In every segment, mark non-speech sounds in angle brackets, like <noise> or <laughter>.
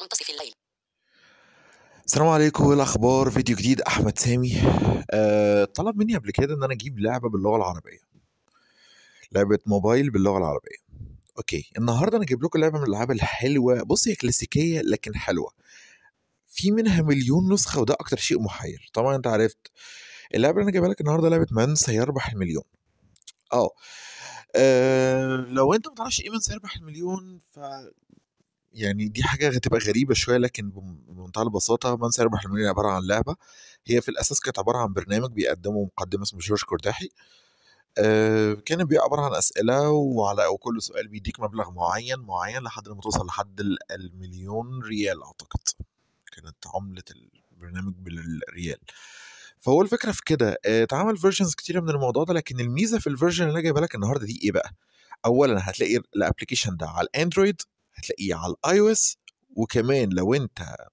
منتصف الليل السلام عليكم ايه الاخبار فيديو جديد احمد سامي أه طلب مني قبل كده ان انا اجيب لعبه باللغه العربيه لعبه موبايل باللغه العربيه اوكي النهارده انا جايب لكم لعبه من الالعاب الحلوه بص هي كلاسيكيه لكن حلوه في منها مليون نسخه وده اكتر شيء محير طبعا انت عرفت اللعبه اللي انا جايبها لك النهارده لعبه من سيربح المليون اه, آه، لو انت ما تعرفش ايه من سيربح المليون ف يعني دي حاجه هتبقى غريبه شويه لكن بمنتهى البساطه من سيربح المليون عباره عن لعبه هي في الاساس كانت عباره عن برنامج بيقدمه مقدم اسمه جورج كورتاحي آه، كان بيبقى عباره عن اسئله وعلى وكل سؤال بيديك مبلغ معين معين لحد ما توصل لحد المليون ريال اعتقد كانت عمله البرنامج بالريال فهو الفكره في كده آه، اتعمل فيرجنز كتيره من الموضوع ده لكن الميزه في الفيرجن اللي انا جايبها لك النهارده دي ايه بقى اولا هتلاقي الابلكيشن ده على الاندرويد هتلاقيه على الاي او اس وكمان لو انت آه،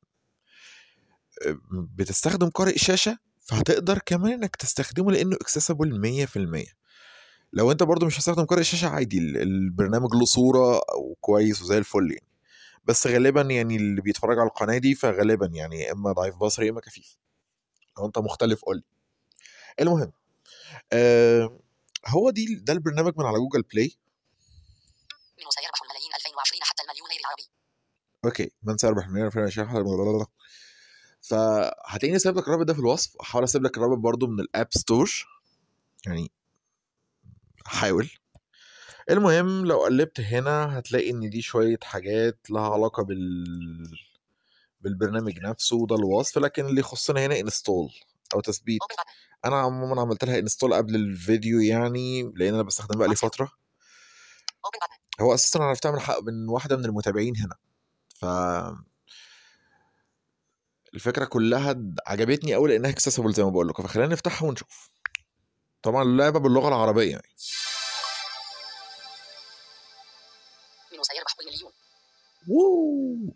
بتستخدم قارئ شاشه فهتقدر كمان انك تستخدمه لانه اكسسبل 100% لو انت برضو مش هتستخدم قارئ شاشه عادي البرنامج له صوره وكويس وزي الفل يعني بس غالبا يعني اللي بيتفرج على القناه دي فغالبا يعني يا اما ضعيف بصري يا اما كفيف لو انت مختلف قول لي المهم آه هو دي ده البرنامج من على جوجل بلاي 20 حتى المليون غير العربي اوكي من 4 مليون 2020 فهتلاقيني سايب لك الرابط ده في الوصف احاول اسيب لك الرابط برضو من الاب ستور يعني حاول المهم لو قلبت هنا هتلاقي ان دي شويه حاجات لها علاقه بال بالبرنامج نفسه وده الوصف لكن اللي يخصنا هنا انستول او تثبيت انا عموما عملت لها انستول قبل الفيديو يعني لان انا بستخدمها بقالي فتره هو اساسا انا عرفتها من حق من واحده من المتابعين هنا ف الفكره كلها عجبتني قوي لانها اكسسبل زي ما بقول لكم فخلينا نفتحها ونشوف طبعا اللعبه باللغه العربيه يعني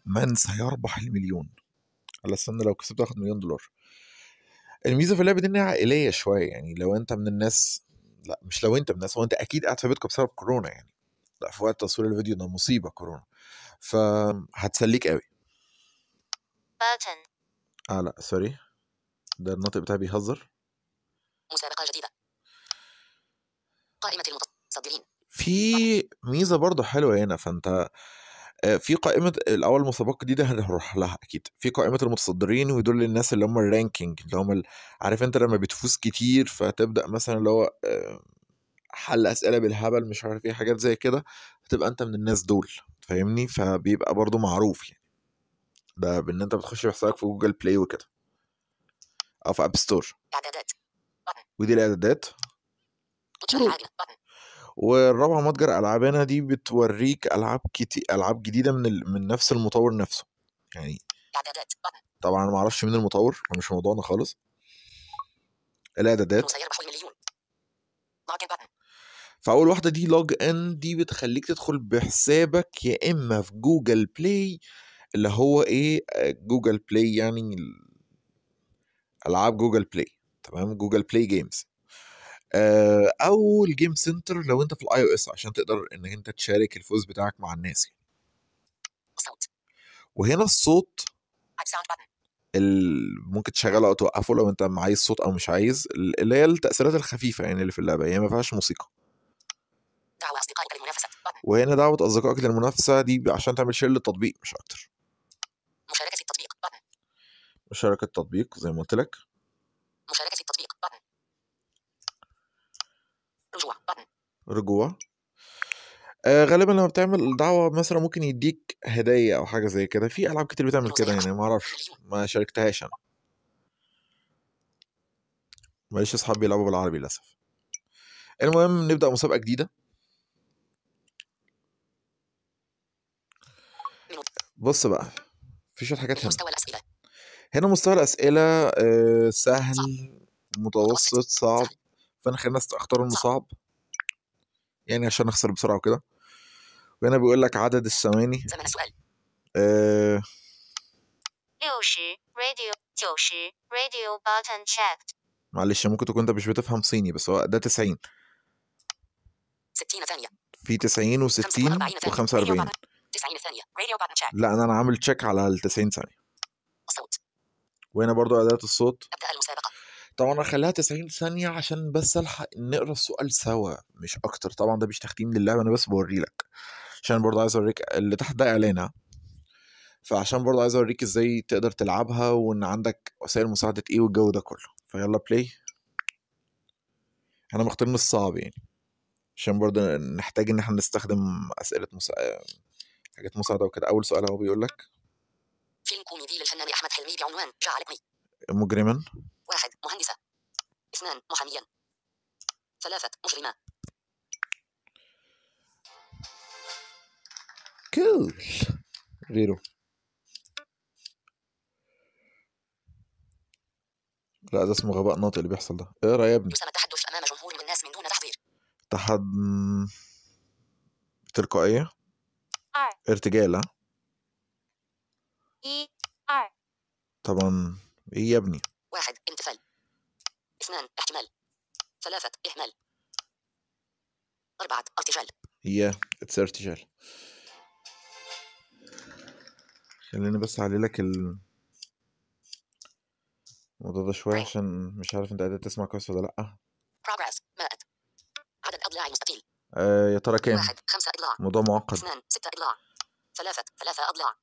من سيربح المليون على استنى لو كسبت اخد مليون دولار الميزه في اللعبه دي انها عائليه شويه يعني لو انت من الناس لا مش لو انت من الناس هو انت اكيد قاعد في بيتكم بسبب كورونا يعني في وقت تصوير الفيديو ده مصيبه كورونا فهتسليك قوي اه لا سوري ده الناطق بتاعي بيهزر مسابقه جديده قائمه المتصدرين في ميزه برضو حلوه هنا فانت آه، في قائمة الأول مسابقة جديدة هنروح لها أكيد في قائمة المتصدرين ودول الناس اللي هم الرانكينج اللي هم عارف أنت لما بتفوز كتير فتبدأ مثلا اللي هو آه، حل اسئله بالهبل مش عارف ايه حاجات زي كده هتبقى انت من الناس دول فاهمني فبيبقى برضو معروف يعني ده بان انت بتخش بحسابك في جوجل بلاي وكده او في اب ستور ودي الاعدادات والرابعه متجر العابنا دي بتوريك العاب كتير العاب جديده من ال... من نفس المطور نفسه يعني طبعا ما اعرفش مين المطور مش موضوعنا خالص الاعدادات فاول واحده دي لوج ان دي بتخليك تدخل بحسابك يا اما في جوجل بلاي اللي هو ايه جوجل بلاي يعني العاب جوجل بلاي تمام جوجل بلاي آه، جيمز او الجيم سنتر لو انت في الاي او اس عشان تقدر ان انت تشارك الفوز بتاعك مع الناس يعني. وهنا الصوت ممكن تشغله او توقفه لو انت عايز صوت او مش عايز اللي هي التاثيرات الخفيفه يعني اللي في اللعبه هي يعني ما فيهاش موسيقى وهنا دعوة أصدقائك للمنافسة دي عشان تعمل شير للتطبيق مش أكتر مشاركة في التطبيق مشاركة تطبيق زي ما قلت لك مشاركة في التطبيق رجوع رجوع آه غالبا لما بتعمل دعوه مثلا ممكن يديك هديه او حاجه زي كده في العاب كتير بتعمل كده يعني ما اعرفش ما شاركتهاش انا ماليش اصحاب بيلعبوا بالعربي للاسف المهم نبدا مسابقه جديده بص بقى في شويه حاجات هنا مستوى الاسئله هنا مستوى الاسئله آه، سهل متوسط صعب فانا خلينا اختار المصعب يعني عشان اخسر بسرعه وكده وهنا بيقول لك عدد الثواني زمن السؤال آه. معلش ممكن تكون انت مش بتفهم صيني بس هو ده 90 60 ثانية في 90 و60 و45 90 ثانية راديو باتن تشيك لا انا انا عامل تشيك على ال 90 ثانية صوت وهنا برضو أداة الصوت أبدأ المسابقة طبعا انا هخليها 90 ثانية عشان بس الحق نقرا السؤال سوا مش أكتر طبعا ده مش تختيم للعبة أنا بس بوريلك عشان برضه عايز أوريك اللي تحت ده إعلانها فعشان برضه عايز أوريك إزاي تقدر تلعبها وإن عندك وسائل مساعدة إيه والجو ده كله فيلا بلاي أنا مختار من الصعب يعني عشان برضه نحتاج إن احنا نستخدم أسئلة مسا... حاجات مساعده وكده اول سؤال هو بيقول لك فيلم كوميدي للفنان احمد حلمي بعنوان جعلتني مجرما واحد مهندسه اثنان محاميا ثلاثه مجرمه كول غيره لا ده اسمه غباء ناطق اللي بيحصل ده اقرا يا ابني يسمى التحدث امام جمهور من الناس من دون تحضير تحد تلقائيه ارتجال اي ار طبعا ايه يا ابني واحد امتثال اثنان احتمال ثلاثة اهمال أربعة ارتجال يا اتس ارتجال خليني بس اعلي لك ال... الموضوع ده شوية طيب. عشان مش عارف انت قادر تسمع كويس ولا لأ progress مائة عدد اضلاعي مستطيل آه يا ترى كام؟ واحد خمسة أضلاع موضوع معقد اثنان ستة أضلاع ثلاثة ثلاثة أضلاع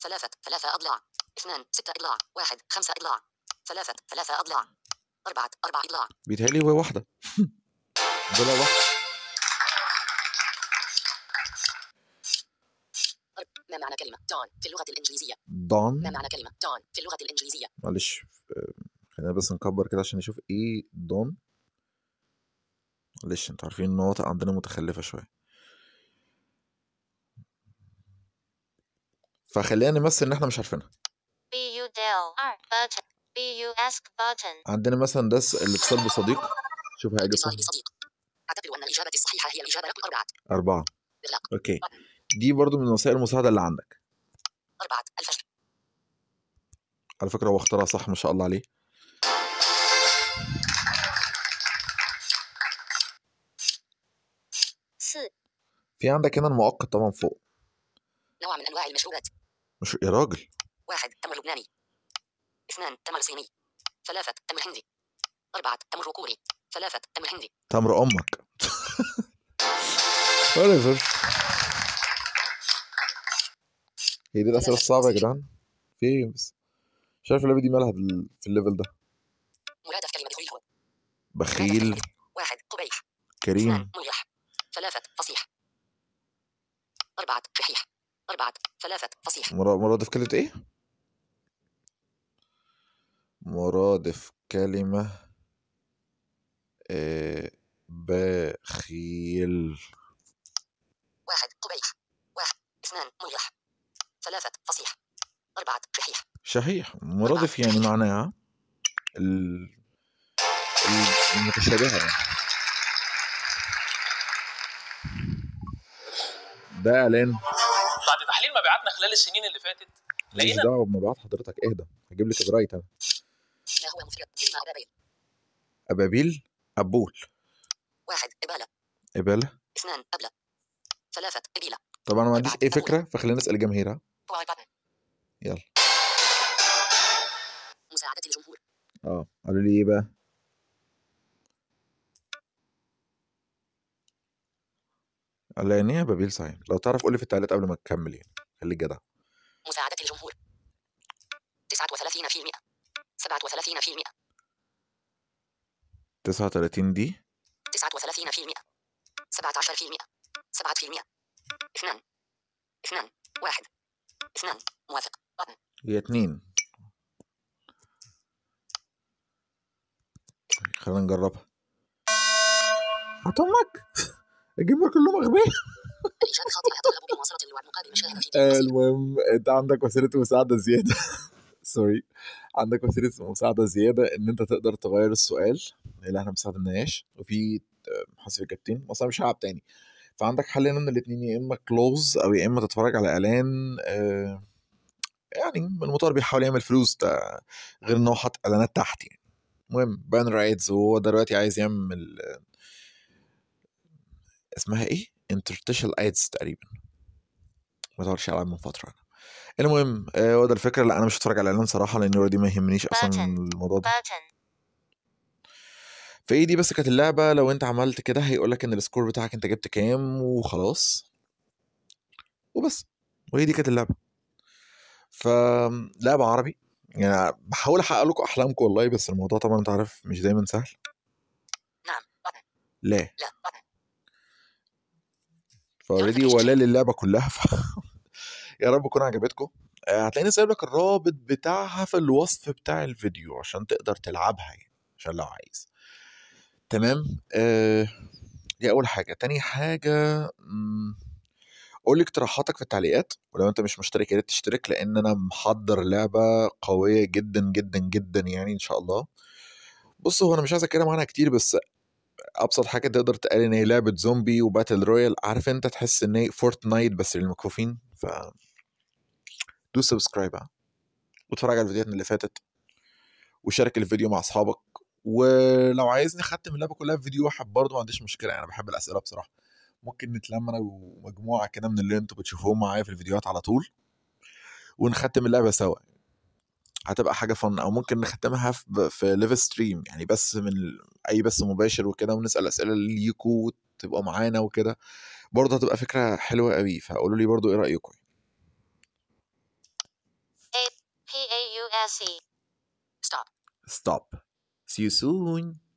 ثلاثة ثلاثة أضلاع اثنان ستة أضلاع واحد خمسة أضلاع ثلاثة ثلاثة أضلاع أربعة أربعة أضلاع بيتهيألي هو واحدة بلا واحدة ما معنى كلمة دون في اللغة الإنجليزية دون ما معنى كلمة دون في اللغة الإنجليزية معلش آه، خلينا بس نكبر كده عشان نشوف إيه دون معلش انتوا عارفين النقط عندنا متخلفة شوية فخلينا نمثل ان احنا مش عارفينها عندنا مثلا ده الاتصال بصديق شوف هيجي صح اعتبر ان الاجابه الصحيحه هي الاجابه رقم اربعه اربعه اوكي دي برضو من وسائل المساعده اللي عندك اربعه الفجر على فكره هو اختارها صح ما شاء الله عليه في عندك هنا المؤقت طبعا فوق نوع من انواع المشروبات مش يا راجل واحد تمر لبناني اثنان تمر صيني ثلاثة تمر هندي أربعة تمر كوري ثلاثة تمر هندي تمر أمك whatever هي دي الأسئلة الصعبة يا جدعان في ايه بس مش عارف اللعبة دي مالها في الليفل ده مرادف كلمة بخيل بخيل واحد قبيح كريم أربعة شحيح أربعة ثلاثة فصيح مرادف كلمة إيه؟ مرادف كلمة آه بخيل واحد قبيح واحد اثنان مريح ثلاثة فصيح أربعة شحيح شحيح مرادف يعني معناها المتشابهة يعني ده اعلان بعد تحليل مبيعاتنا خلال السنين اللي فاتت لقينا ماليش دعوه بمبيعات حضرتك اهدى هجيب لك جرايد انا ما هو مفيد ابابيل ابول واحد اباله اباله اثنان ابله ثلاثه ابيله طبعا ما عنديش اي فكره فخلينا نسال ها يلا مساعدة الجمهور اه قالوا لي ايه بقى؟ لان هي بابيل ساين لو تعرف قول لي في التعليقات قبل ما تكمل يعني خليك جدع مساعدة الجمهور 39% 37% 39 دي 39% 17% 7% 2 2 1 2 موافق هي 2 طيب، خلينا نجربها هات امك الجمهور كلهم اغبياء المهم انت عندك وسيله مساعده زياده سوري <laughs> عندك وسيله مساعده زياده ان انت تقدر تغير السؤال اللي احنا ما استخدمناهاش وفي الكابتن آه، بس اصلا مش هلعب تاني فعندك حل هنا من الاثنين يا اما كلوز او يا اما تتفرج على اعلان آه، يعني المطور بيحاول يعمل فلوس ده غير ان هو حاط اعلانات تحت يعني المهم بان رايدز وهو دلوقتي عايز يعمل اسمها ايه انترتيشال ايدز تقريبا ما تعرفش عليها من فتره انا المهم هو آه، ده الفكره لا انا مش هتفرج على الاعلان صراحه لان اوريدي ما يهمنيش اصلا الموضوع ده فايه دي بس كانت اللعبه لو انت عملت كده هيقول لك ان السكور بتاعك انت جبت كام وخلاص وبس وهي دي كانت اللعبه فلعبه عربي يعني بحاول احقق لكم احلامكم والله بس الموضوع طبعا انت عارف مش دايما سهل نعم لا لا فاوريدي ولا للعبه اللعبه كلها ف... يا رب تكون عجبتكم آه، هتلاقيني سايب لك الرابط بتاعها في الوصف بتاع الفيديو عشان تقدر تلعبها يعني عشان لو عايز تمام آه دي اول حاجه تاني حاجه قول لي اقتراحاتك في التعليقات ولو انت مش مشترك يا ريت تشترك لان انا محضر لعبه قويه جدا جدا جدا يعني ان شاء الله بص هو انا مش عايز اتكلم عنها كتير بس ابسط حاجه تقدر تقال ان هي لعبه زومبي وباتل رويال عارف انت تحس ان هي فورتنايت بس للمكفوفين ف دو سبسكرايب واتفرج على الفيديوهات اللي فاتت وشارك الفيديو مع اصحابك ولو عايزني اختم اللعبه كلها في فيديو واحد برضه ما عنديش مشكله انا بحب الاسئله بصراحه ممكن نتلم انا ومجموعه كده من اللي انتوا بتشوفوهم معايا في الفيديوهات على طول ونختم اللعبه سوا هتبقى حاجه فن او ممكن نختمها في ليف ستريم يعني بس من اي بث مباشر وكده ونسال اسئله ليكوا تبقى معانا وكده برضه هتبقى فكره حلوه قوي فقولوا لي برضه ايه رايكم P A U S E. Stop. Stop. See you soon.